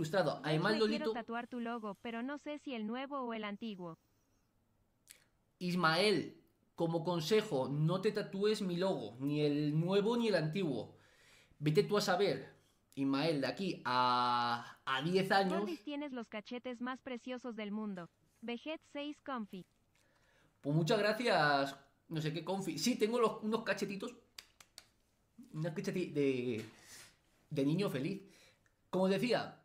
frustrado. hay Yo me Quiero tatuar tu logo, pero no sé si el nuevo o el antiguo. Ismael, como consejo, no te tatúes mi logo, ni el nuevo ni el antiguo. Vete tú a saber, Ismael, de aquí a, a 10 años. tienes los cachetes más preciosos del mundo. Veget 6 Confi. Pues muchas gracias, no sé qué Confi. Sí, tengo los, unos cachetitos. Unos cachetitos de, de niño feliz. Como decía,